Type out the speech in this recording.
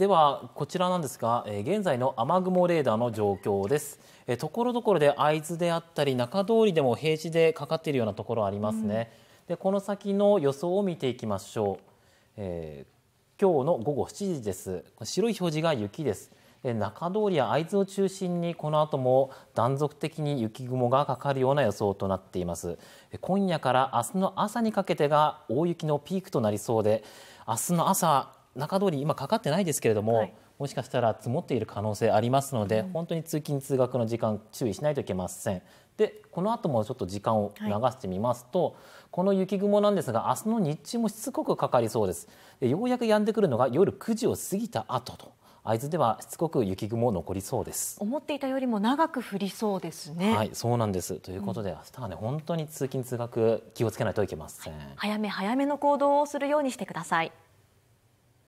ではこちらなんですが、え現在の雨雲レーダーの状況です。えところどころで会津であったり中通りでも平地でかかっているようなところありますね。うん、でこの先の予想を見ていきましょう。えー、今日の午後7時です。白い表示が雪です。で中通りや会津を中心にこの後も断続的に雪雲がかかるような予想となっています今夜から明日の朝にかけてが大雪のピークとなりそうで明日の朝中通り、今かかってないですけれども、はい、もしかしたら積もっている可能性ありますので、うん、本当に通勤・通学の時間、注意しないといけません。で、この後もちょっと時間を流してみますと、はい、この雪雲なんですが、明日の日中もしつこくかかりそうです。でようやく止んでくるのが夜9時を過ぎた後と。会津ではしつこく雪雲残りそうです思っていたよりも長く降りそうですねはいそうなんですということで、うん、明日はね本当に通勤通学気をつけないといけません、はい、早め早めの行動をするようにしてください